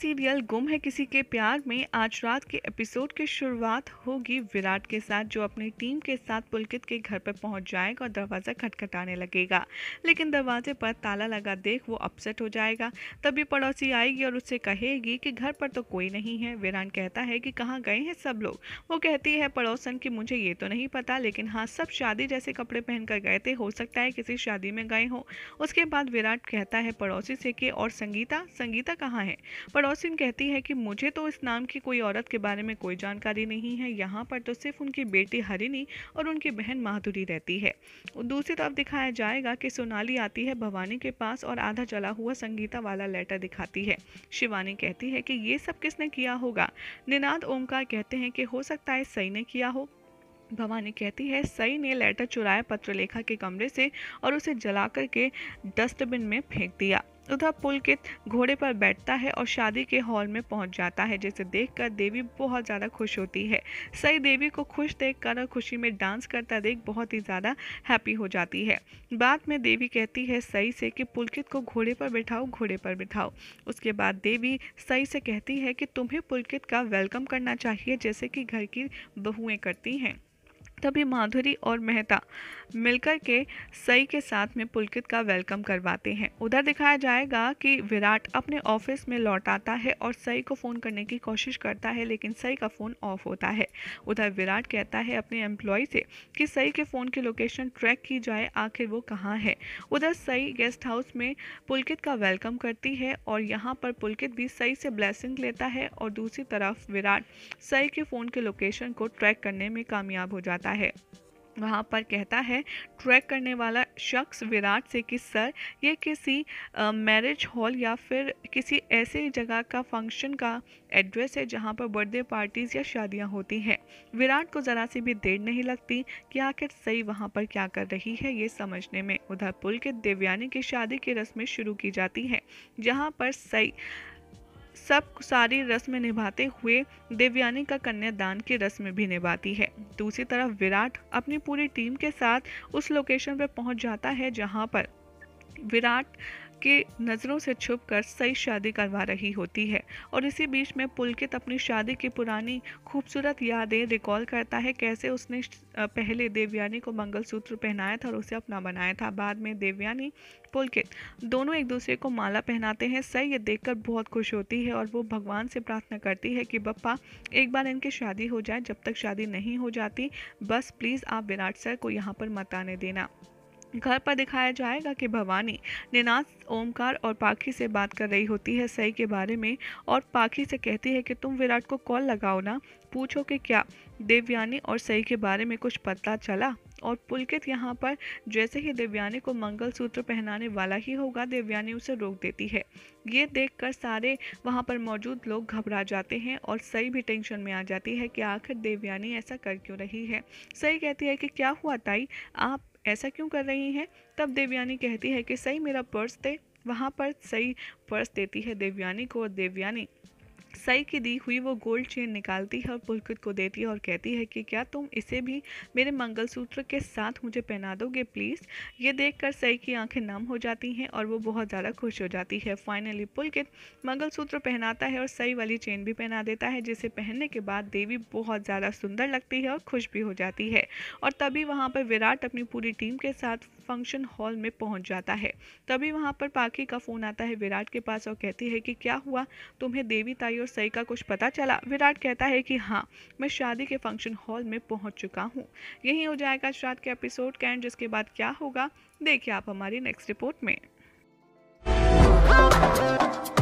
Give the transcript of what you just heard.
serial गुम है किसी के प्यार में आज रात के एपिसोड की शुरुआत होगी विराट के साथ जो अपनी टीम के साथ पुलकित के घर पर पहुंच जाएगा और दरवाज़ा खटखटाने लगेगा लेकिन दरवाजे पर ताला लगा देख वो अपसेट हो जाएगा तभी पड़ोसी आएगी और उससे कहेगी कि घर पर तो कोई नहीं है विराट कहता है कि कहाँ गए हैं सब लोग वो कहती है पड़ोसन की मुझे ये तो नहीं पता लेकिन हाँ सब शादी जैसे कपड़े पहनकर गए थे हो सकता है किसी शादी में गए हों उसके बाद विराट कहता है पड़ोसी से कि और संगीता संगीता कहाँ है पड़ोसिन कहती है कि मुझे तो इस नाम की कोई औरत के बारे में कोई जानकारी नहीं है यहाँ पर तो सिर्फ उनकी बेटी हरिनी और उनकी बहन माधुरी रहती है दूसरी तरफ दिखाया जाएगा कि सोनाली आती है भवानी के पास और आधा जला हुआ संगीता वाला लेटर दिखाती है शिवानी कहती है कि ये सब किसने किया होगा निनाद ओमकार कहते हैं कि हो सकता है सई ने किया हो भवानी कहती है सई ने लेटर चुराया पत्रलेखा के कमरे से और उसे जलाकर के डस्टबिन में फेंक दिया उधर पुलकित घोड़े पर बैठता है और शादी के हॉल में पहुंच जाता है जिसे देखकर देवी बहुत ज़्यादा खुश होती है सई देवी को खुश देख कर और खुशी में डांस करता देख बहुत ही ज़्यादा हैप्पी हो जाती है बाद में देवी कहती है सई से कि पुलकित को घोड़े पर बिठाओ घोड़े पर बिठाओ उसके बाद देवी सई से कहती है कि तुम्हें पुलकित का वेलकम करना चाहिए जैसे कि घर की बहुएँ करती हैं तभी माधुरी और मेहता मिलकर के सई के साथ में पुलकित का वेलकम करवाते हैं उधर दिखाया जाएगा कि विराट अपने ऑफिस में लौट आता है और सई को फ़ोन करने की कोशिश करता है लेकिन सई का फ़ोन ऑफ होता है उधर विराट कहता है अपने एम्प्लॉय से कि सई के फ़ोन की लोकेशन ट्रैक की जाए आखिर वो कहाँ है उधर सई गेस्ट हाउस में पुलकित का वेलकम करती है और यहाँ पर पुलकित भी सई से ब्लैसिंग लेता है और दूसरी तरफ विराट सई के फ़ोन के लोकेशन को ट्रैक करने में कामयाब हो जाता जाता है वहाँ पर कहता है ट्रैक करने वाला शख्स विराट से कि सर ये किसी मैरिज हॉल या फिर किसी ऐसे जगह का फंक्शन का एड्रेस है जहाँ पर बर्थडे पार्टीज़ या शादियाँ होती हैं विराट को ज़रा सी भी देर नहीं लगती कि आखिर सही वहाँ पर क्या कर रही है ये समझने में उधर पुल के देवयानी की शादी की रस्में शुरू की जाती हैं जहाँ पर सई सब सारी रस्म निभाते हुए देवयानी का कन्यादान की रस्म भी निभाती है दूसरी तरफ विराट अपनी पूरी टीम के साथ उस लोकेशन पर पहुंच जाता है जहां पर विराट के नज़रों से छुप कर सही शादी करवा रही होती है और इसी बीच में पुलकित अपनी शादी की पुरानी खूबसूरत यादें रिकॉल करता है कैसे उसने पहले देवयानी को मंगलसूत्र पहनाया था और उसे अपना बनाया था बाद में देवयानी पुलकित दोनों एक दूसरे को माला पहनाते हैं सई ये देखकर बहुत खुश होती है और वो भगवान से प्रार्थना करती है कि बप्पा एक बार इनकी शादी हो जाए जब तक शादी नहीं हो जाती बस प्लीज़ आप विराट सर को यहाँ पर मत आने देना घर पर दिखाया जाएगा कि भवानी निनाद ओमकार और पाखी से बात कर रही होती है सई के बारे में और पाखी से कहती है कि तुम विराट को कॉल लगाओ ना पूछो कि क्या देवयानी और सई के बारे में कुछ पता चला और पुलकित यहाँ पर जैसे ही देवयानी को मंगलसूत्र पहनाने वाला ही होगा देवयानी उसे रोक देती है ये देखकर सारे वहाँ पर मौजूद लोग घबरा जाते हैं और सई भी टेंशन में आ जाती है कि आखिर देवयानी ऐसा कर क्यों रही है सई कहती है कि क्या हुआ ताई आप ऐसा क्यों कर रही हैं तब देवयानी कहती है कि सही मेरा पर्स दे वहाँ पर सही पर्स देती है देवयानी को और देवयानी सई की दी हुई वो गोल्ड चेन निकालती है और पुलकित को देती है और कहती है कि क्या तुम इसे भी मेरे मंगलसूत्र के साथ मुझे पहना दोगे प्लीज़ ये देख कर सई की आंखें नम हो जाती हैं और वो बहुत ज़्यादा खुश हो जाती है फाइनली पुलकित मंगलसूत्र पहनाता है और सई वाली चेन भी पहना देता है जिसे पहनने के बाद देवी बहुत ज़्यादा सुंदर लगती है और खुश भी हो जाती है और तभी वहाँ पर विराट अपनी पूरी टीम के साथ फंक्शन हॉल में पहुंच जाता है तभी वहाँ पर पाखी का फ़ोन आता है विराट के पास और कहती है कि क्या हुआ तुम्हें देवी ताई और तो सई का कुछ पता चला विराट कहता है कि हाँ मैं शादी के फंक्शन हॉल में पहुंच चुका हूँ यही हो जाएगा आज के एपिसोड कैंड जिसके बाद क्या होगा देखिए आप हमारी नेक्स्ट रिपोर्ट में